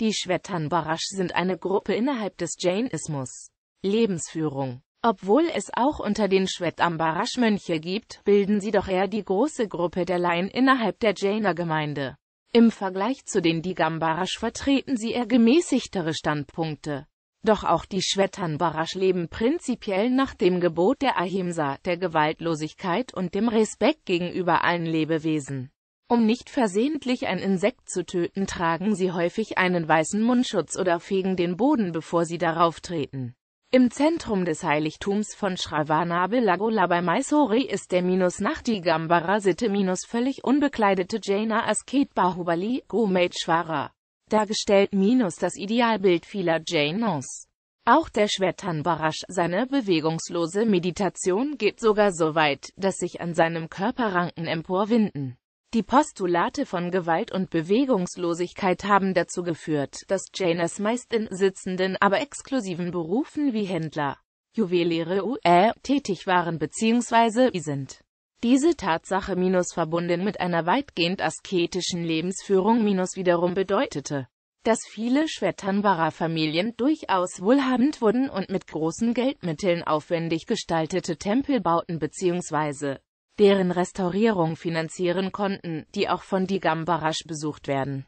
Die Shvetanbarash sind eine Gruppe innerhalb des Jainismus. Lebensführung obwohl es auch unter den Shvetambarash-Mönche gibt, bilden sie doch eher die große Gruppe der Laien innerhalb der Jaina-Gemeinde. Im Vergleich zu den Digambarash vertreten sie eher gemäßigtere Standpunkte. Doch auch die Shvetanbarash leben prinzipiell nach dem Gebot der Ahimsa, der Gewaltlosigkeit und dem Respekt gegenüber allen Lebewesen. Um nicht versehentlich ein Insekt zu töten, tragen sie häufig einen weißen Mundschutz oder fegen den Boden, bevor sie darauf treten. Im Zentrum des Heiligtums von Shravanabelagola bei Mysore ist der minus Nachtigambara Sitte minus völlig unbekleidete Jaina Asket Bahubali, Gomeshwara. Dargestellt minus das Idealbild vieler Jainos. Auch der Shvetanbarash, seine bewegungslose Meditation geht sogar so weit, dass sich an seinem Körperranken emporwinden. Die Postulate von Gewalt und Bewegungslosigkeit haben dazu geführt, dass Janus meist in sitzenden, aber exklusiven Berufen wie Händler, Juweliere uä tätig waren bzw. sind. Diese Tatsache minus verbunden mit einer weitgehend asketischen Lebensführung minus wiederum bedeutete, dass viele Schwetanbarer Familien durchaus wohlhabend wurden und mit großen Geldmitteln aufwendig gestaltete Tempelbauten bzw deren Restaurierung finanzieren konnten, die auch von Digambarasch besucht werden